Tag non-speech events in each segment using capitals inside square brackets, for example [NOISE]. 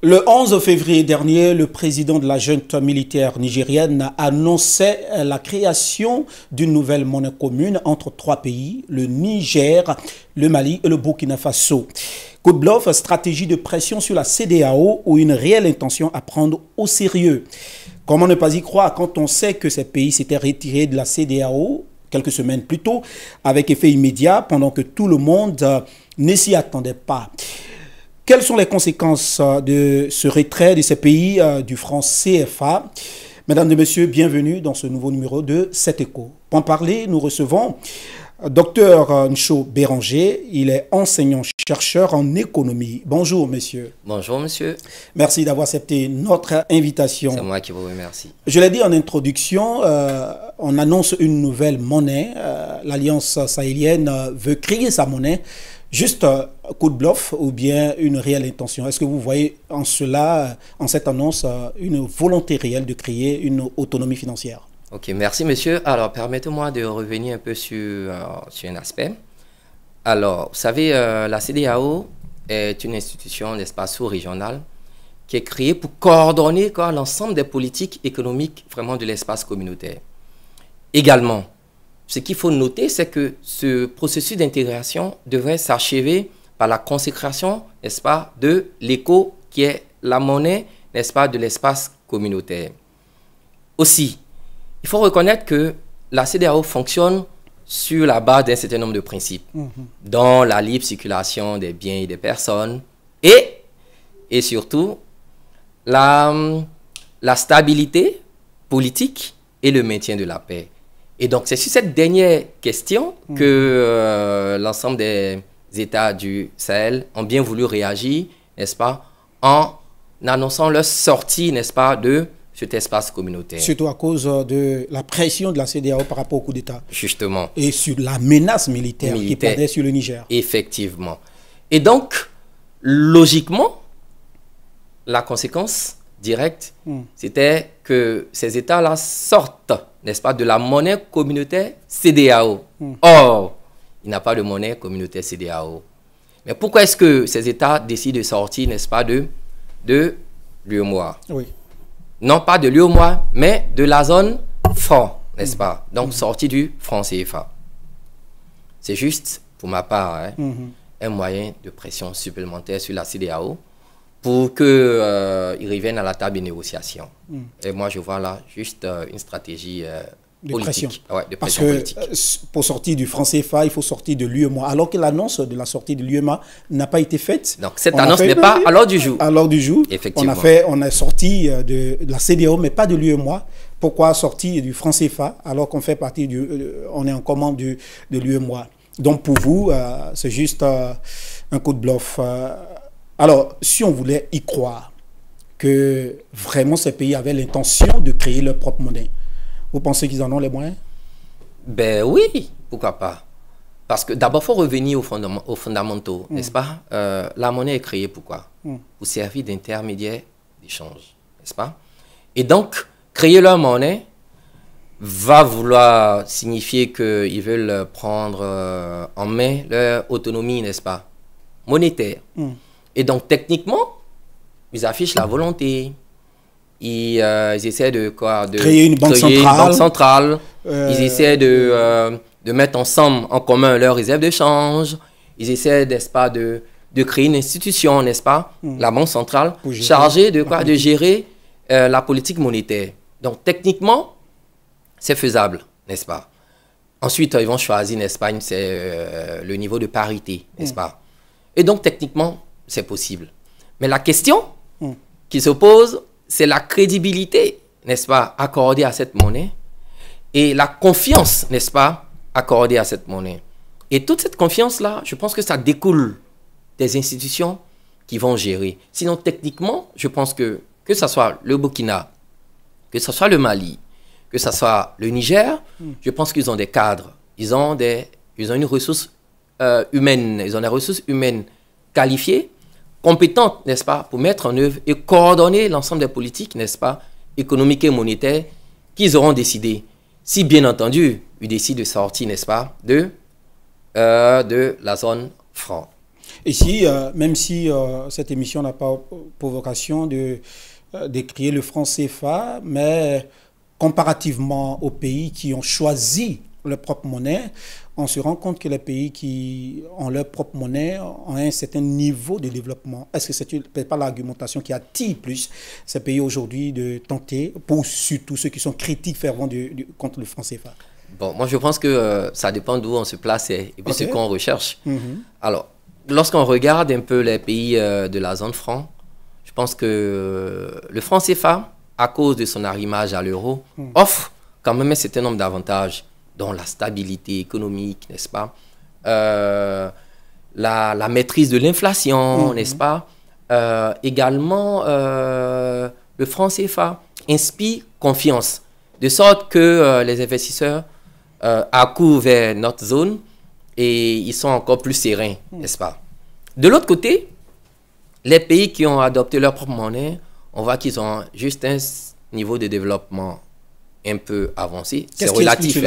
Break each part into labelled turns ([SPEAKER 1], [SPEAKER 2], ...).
[SPEAKER 1] Le 11 février dernier, le président de la junte militaire nigérienne annoncé la création d'une nouvelle monnaie commune entre trois pays, le Niger, le Mali et le Burkina Faso. Coup stratégie de pression sur la CDAO ou une réelle intention à prendre au sérieux. Comment ne pas y croire quand on sait que ces pays s'étaient retirés de la CDAO quelques semaines plus tôt, avec effet immédiat, pendant que tout le monde euh, ne s'y attendait pas. Quelles sont les conséquences euh, de ce retrait de ces pays euh, du franc CFA Mesdames et messieurs, bienvenue dans ce nouveau numéro de 7 écho. Pour en parler, nous recevons euh, Docteur Ncho Béranger, il est enseignant-chercheur en économie. Bonjour, monsieur.
[SPEAKER 2] Bonjour, monsieur.
[SPEAKER 1] Merci d'avoir accepté notre invitation. C'est
[SPEAKER 2] moi qui vous remercie.
[SPEAKER 1] Je l'ai dit en introduction, on annonce une nouvelle monnaie. L'Alliance sahélienne veut créer sa monnaie juste un coup de bluff ou bien une réelle intention Est-ce que vous voyez en cela, en cette annonce, euh, une volonté réelle de créer une autonomie financière
[SPEAKER 2] Ok, merci monsieur. Alors, permettez-moi de revenir un peu sur, euh, sur, un aspect. Alors, vous savez, euh, la CDAO est une institution d'espace sous-régional qui est créée pour coordonner l'ensemble des politiques économiques vraiment de l'espace communautaire. Également, ce qu'il faut noter, c'est que ce processus d'intégration devrait s'achever par la consécration, n'est-ce pas, de l'écho qui est la monnaie, n'est-ce pas, de l'espace communautaire. Aussi, il faut reconnaître que la CDAO fonctionne sur la base d'un certain nombre de principes, mhm. dont la libre circulation des biens et des personnes, et, et surtout la, la stabilité politique et le maintien de la paix. Et donc, c'est sur cette dernière question hmm. que euh, l'ensemble des États du Sahel ont bien voulu réagir, n'est-ce pas, en annonçant leur sortie, n'est-ce pas, de cet espace communautaire. Surtout
[SPEAKER 1] à cause euh, de la pression de la CDAO par rapport au coup d'État. Justement. Et sur la menace militaire, qui pendait sur le Niger.
[SPEAKER 2] Effectivement. Et donc, logiquement, la conséquence, Direct, hmm. c'était que ces États-là sortent, n'est-ce pas, de la monnaie communautaire CDAO. Hmm. Or, il n'y pas de monnaie communautaire CDAO. Mais pourquoi est-ce que ces États décident de sortir, n'est-ce pas, de, de Oui. Non pas de l'UEMOA, mais de la zone franc, n'est-ce hmm. pas Donc, sortie du franc CFA. C'est juste, pour ma part, hein, un moyen de pression supplémentaire sur la CDAO pour qu'ils euh, ils reviennent à la table des négociations. Hmm. Et moi, je vois là juste euh, une stratégie euh, de Pression. Parce que
[SPEAKER 1] pour sortir du franc CFA, il faut sortir de l'UEMA. Alors que l'annonce de la sortie de l'UEMA n'a pas été faite. Donc cette annonce n'est pas à l'heure du jour. À l'heure du jour. Effectivement. On a, fait, on a sorti de, la CDO, mais pas de l'UEMA pourquoi sortir du franc CFA alors qu'on fait partie du, on est en commande du, de l'UEMOA Donc pour vous, c'est juste un coup de bluff. Alors, si on voulait y croire que vraiment ces pays avaient l'intention de créer leur propre monnaie, vous pensez qu'ils en ont les moyens
[SPEAKER 2] Ben oui, pourquoi pas parce que d'abord, il faut revenir aux, fondamentaux, mm. n'est-ce pas euh, La monnaie est créée pourquoi quoi Pour mm. servir d'intermédiaire d'échange, n'est-ce pas Et donc, créer leur monnaie va vouloir signifier qu'ils veulent prendre euh, en main leur autonomie, n'est-ce pas Monétaire. Mm. Et donc, techniquement, ils affichent la volonté. Ils, euh, essaient de, quoi, de créer une banque centrale. Euh, ils essaient de, euh, de, mettre ensemble, en commun, leurs réserves de change. Ils essaient, n'est-ce pas, de, créer une institution, n'est-ce pas, hmm. la banque centrale, chargée de, quoi, de gérer la politique monétaire. Donc, techniquement, c'est faisable, n'est-ce pas Ensuite, ils vont choisir, n'est-ce pas, c'est le niveau de parité, n'est-ce hmm. pas Et donc, techniquement, c'est possible. Mais la question hmm. qui se pose, c'est la crédibilité, n'est-ce pas, accordée à cette monnaie et la confiance, n'est-ce pas, accordée à cette monnaie. Et toute cette confiance-là, je pense que ça découle des institutions qui vont gérer. Sinon, techniquement, je pense que que ce soit le Burkina, que ce soit le Mali, que ce soit le Niger, hmm. je pense qu'ils ont des cadres, ils ont, des, ils ont une ressource euh, humaine, ils ont des ressources humaines qualifiées, compétente, n'est-ce pas, pour mettre en œuvre et coordonner l'ensemble des politiques, n'est-ce pas, économiques et monétaires qu'ils auront décidées. Si, bien entendu, ils décident de sortir, n'est-ce pas, de, euh, de la zone franc.
[SPEAKER 1] Ici, euh, même si euh, cette émission n'a pas pour vocation de décrier le franc CFA, mais comparativement aux pays qui ont choisi leur propre monnaie, on se rend compte que les pays qui ont leur propre monnaie ont un certain niveau de développement. Est-ce que c'est pas l'argumentation qui attire plus ces pays aujourd'hui de tenter, pour surtout ceux qui sont critiques fervents contre le franc CFA
[SPEAKER 2] Bon, moi je pense que euh, ça dépend d'où on se place et, de ce qu'on recherche. Mhm. Alors, lorsqu'on regarde un peu les pays euh, de la zone franc, je pense que euh, le franc CFA, à cause de son arrimage à l'euro, mhm. offre quand même un certain nombre d'avantages dans la stabilité économique, n'est-ce pas euh, la, maîtrise de l'inflation, mhm. n'est-ce pas euh, Également, euh, le franc CFA inspire confiance, de sorte que les investisseurs accourent vers notre zone et ils sont encore plus sereins, mhm. n'est-ce pas De l'autre côté, les pays qui ont adopté leur propre monnaie, on voit qu'ils ont juste un niveau de développement un peu avancé. C'est relatif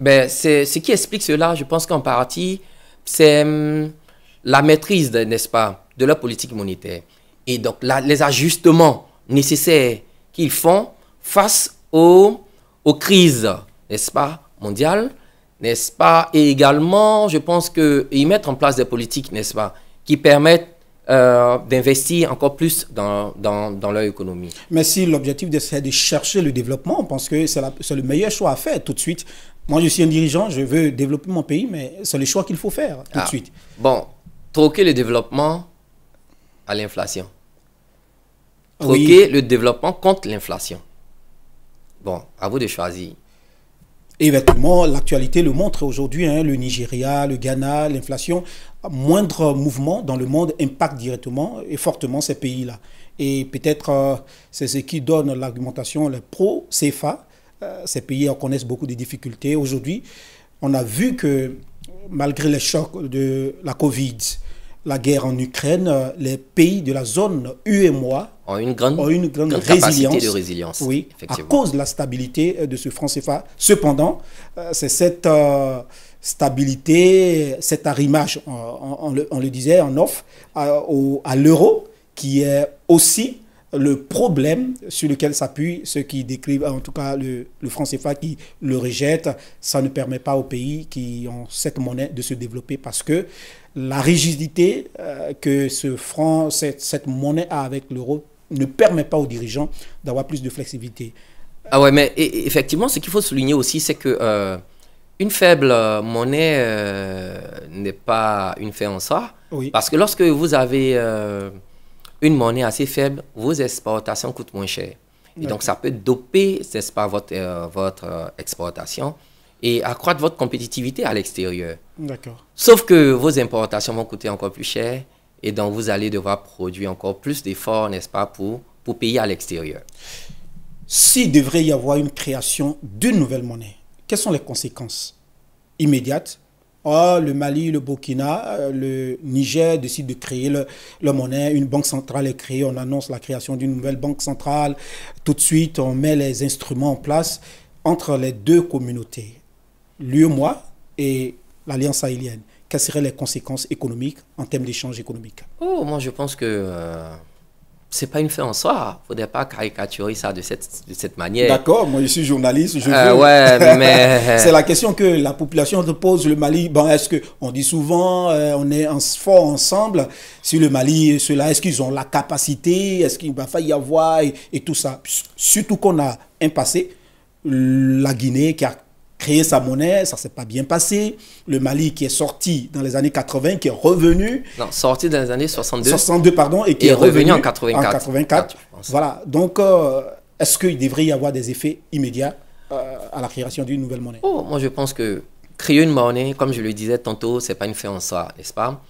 [SPEAKER 2] ben, ce qui explique cela, je pense qu'en partie, c'est hum, la maîtrise, n'est-ce pas, de leur politique monétaire. Et donc, les ajustements nécessaires qu'ils font face aux, aux crises, n'est-ce pas, mondiales, n'est-ce pas, et également, je pense qu'ils mettent en place des politiques, n'est-ce pas, qui permettent euh, d'investir encore plus dans, dans, leur économie.
[SPEAKER 1] Mais si l'objectif c'est de chercher le développement, on pense que c'est le meilleur choix à faire tout de suite moi, je suis un dirigeant, je veux développer mon pays, mais c'est le choix qu'il faut faire tout de ah,
[SPEAKER 2] suite. Bon, troquer le développement à l'inflation. Troquer le développement contre l'inflation. Bon, à vous de choisir.
[SPEAKER 1] Évidemment, l'actualité le montre aujourd'hui, hein, le Nigeria, le Ghana, l'inflation, moindre mouvement dans le monde impacte directement et fortement ces pays-là. Et peut-être euh, c'est ce qui donne l'argumentation, pro-CFA, euh, ces pays connaissent beaucoup de difficultés. Aujourd'hui, on a vu que malgré les chocs de la Covid, la guerre en Ukraine, euh, les pays de la zone UEMOA
[SPEAKER 2] ont une grande, ont une grande, résilience, de résilience. Oui, à
[SPEAKER 1] cause de la stabilité euh, de ce franc CFA. Cependant, c'est cette stabilité, cet arrimage, on, le, disait en off, à, à l'euro qui est aussi le problème sur lequel s'appuient ceux qui décrivent, en tout cas le, le franc CFA qui le rejette, ça ne permet pas aux pays qui ont cette monnaie de se développer parce que la rigidité euh, que ce franc, cette, monnaie a avec l'euro ne permet pas aux dirigeants d'avoir plus de flexibilité. Ah ouais, mais
[SPEAKER 2] e, e, effectivement, ce qu'il faut souligner aussi, c'est que euh, une faible monnaie euh, n'est pas une fin en soi. Oui. Parce que lorsque vous avez une monnaie assez faible, vos exportations coûtent moins cher. Et donc, ça peut doper, n'est-ce pas, votre, euh, votre euh, exportation et accroître votre compétitivité à l'extérieur. D'accord. Sauf que vos importations vont coûter encore plus cher et donc vous allez devoir produire encore plus d'efforts, n'est-ce pas, pour, pour payer à l'extérieur.
[SPEAKER 1] S'il devrait y avoir une création d'une nouvelle monnaie, quelles sont les conséquences immédiates Or, le Mali, le Burkina, euh, le Niger décident de créer leur monnaie. Une banque centrale est créée. On annonce la création d'une nouvelle banque centrale. Tout de suite, on met les instruments en place entre les deux communautés, moi et l'Alliance sahélienne. Quelles seraient les conséquences économiques en termes d'échanges économiques
[SPEAKER 2] Oh, moi, je pense que. Euh, c'est pas une fin en soi. Faudrait pas caricaturer ça de cette, de cette manière. D'accord, moi je
[SPEAKER 1] suis journaliste, je euh, veux. Ouais, [LAUGHS] mais. c'est la question que la population se pose. Le Mali, bon, est-ce que on dit souvent, euh, on est en, fort ensemble Si le Mali est cela, est-ce qu'ils ont la capacité, est-ce qu'il va falloir y avoir et tout ça. Surtout qu'on a un passé, la Guinée qui a Créer sa monnaie, ça s'est pas bien passé. Le Mali qui est sorti dans les années 80, qui est revenu.
[SPEAKER 2] Non, sorti dans les années 62. 62, pardon, et qui est revenu, en 84. En
[SPEAKER 1] 84. Ah, voilà. Donc, euh, est-ce qu'il devrait y avoir des effets immédiats euh, à la création d'une nouvelle monnaie
[SPEAKER 2] oh, Moi, je pense que créer une monnaie, comme je le disais tantôt, c'est pas une fin en soi, n'est-ce pas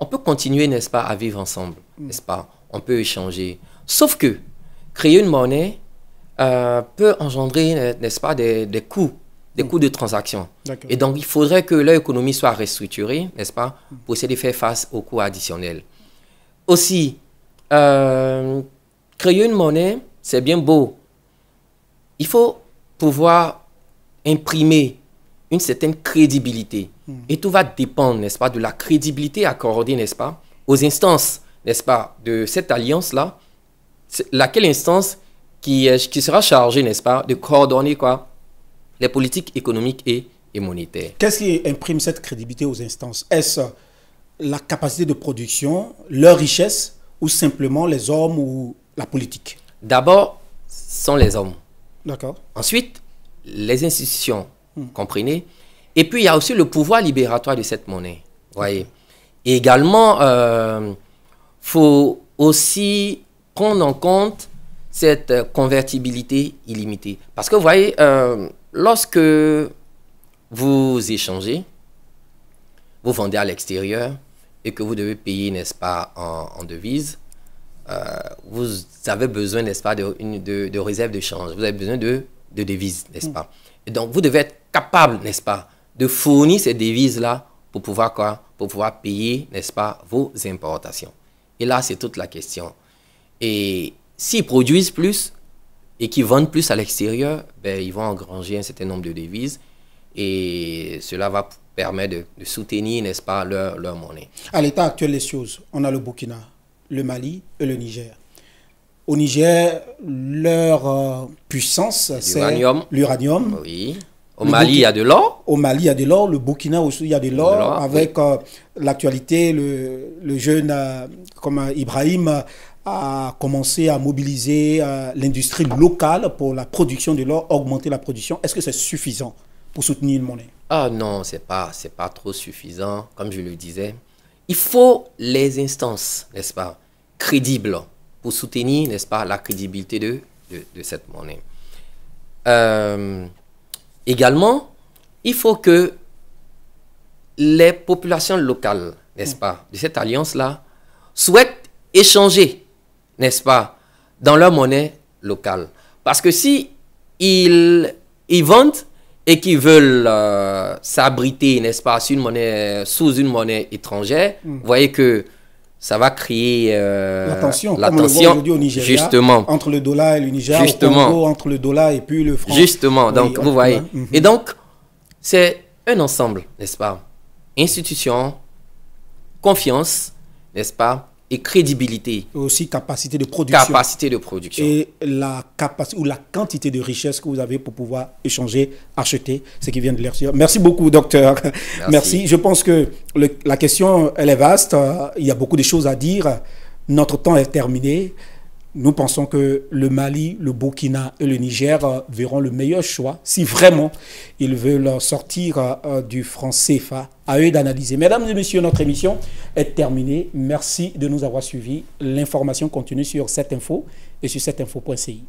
[SPEAKER 2] On peut continuer, n'est-ce pas, à vivre ensemble, mm. n'est-ce pas On peut échanger. Sauf que créer une monnaie euh, peut engendrer, n'est-ce pas, des, des coûts des mm. coûts de transaction. Et donc, il faudrait que leur économie soit restructurée, n'est-ce pas, pour essayer de faire face aux coûts additionnels. Aussi, euh, créer une monnaie, c'est bien beau. Il faut pouvoir imprimer une certaine crédibilité. Mm. Et tout va dépendre, n'est-ce pas, de la crédibilité accordée, n'est-ce pas, aux instances, n'est-ce pas, de cette alliance-là, laquelle instance qui, qui sera chargée, n'est-ce pas, de coordonner quoi les politiques économiques et, monétaires.
[SPEAKER 1] Qu'est-ce qui imprime cette crédibilité aux instances Est-ce la capacité de production, leur richesse ou simplement les hommes ou la politique
[SPEAKER 2] D'abord, sont les hommes. D'accord. Ensuite, les institutions, hmm. comprenez Et puis, il y a aussi le pouvoir libératoire de cette monnaie, voyez et également, il euh, faut aussi prendre en compte cette convertibilité illimitée. Parce que vous voyez, euh, Lorsque vous échangez, vous vendez à l'extérieur et que vous devez payer, n'est-ce pas, en, en devise, euh, vous avez besoin, n'est-ce pas, de, réserves de, réserve de change. Vous avez besoin de, de devises, n'est-ce pas et Donc, vous devez être capable, n'est-ce pas, de fournir ces devises-là pour pouvoir quoi Pour pouvoir payer, n'est-ce pas, vos importations. Et là, c'est toute la question. Et s'ils produisent plus, et qui vendent plus à l'extérieur, ben, ils vont engranger un certain nombre de devises et cela va permettre de, soutenir, n'est-ce pas, leur, monnaie.
[SPEAKER 1] À l'état actuel des choses, on a le Burkina, le Mali et le Niger. Au Niger, leur euh, puissance, c'est l'uranium. Oui. Au Mali, il y a de l'or. Au Mali, il y a de l'or. Le Burkina aussi, il y a de l'or. Avec euh, l'actualité, le, jeune euh, comme, Ibrahim à commencer à mobiliser euh, l'industrie locale pour la production de l'or, augmenter la production. Est-ce que c'est suffisant pour soutenir le monnaie
[SPEAKER 2] Ah non, ce n'est pas, pas trop suffisant, comme je le disais. Il faut les instances, n'est-ce pas, crédibles pour soutenir, n'est-ce pas, la crédibilité de, de, cette monnaie. Euh, également, il faut que les populations locales, n'est-ce mm. pas, de cette alliance-là, souhaitent échanger n'est-ce pas, dans leur monnaie locale. Parce que si ils, ils vendent et qu'ils veulent euh, s'abriter, n'est-ce pas, une monnaie, sous une monnaie étrangère, hmm. vous voyez que ça va créer euh, la au Nigeria, justement
[SPEAKER 1] entre le dollar et le Niger, justement, entre le dollar et puis le franc. Justement, donc vous voyez. Hmm, hmm. Et donc
[SPEAKER 2] c'est un ensemble, n'est-ce pas Institution, confiance, n'est-ce pas et crédibilité.
[SPEAKER 1] Aussi capacité de production. Capacité de
[SPEAKER 2] production. Et
[SPEAKER 1] la capacité ou la quantité de richesse que vous avez pour pouvoir échanger, acheter ce qui vient de l'air. Merci beaucoup, docteur. Merci. [LAUGHS] Je pense que la question, elle est vaste. Il y a beaucoup de choses à dire. Notre temps est terminé. Nous pensons que le Mali, le Burkina et le Niger euh, verront le meilleur choix si vraiment ils veulent sortir euh, du franc CFA. À eux d'analyser. Mesdames et messieurs, notre émission est terminée. Merci de nous avoir suivis. L'information continue sur cette info et sur cette info.ci.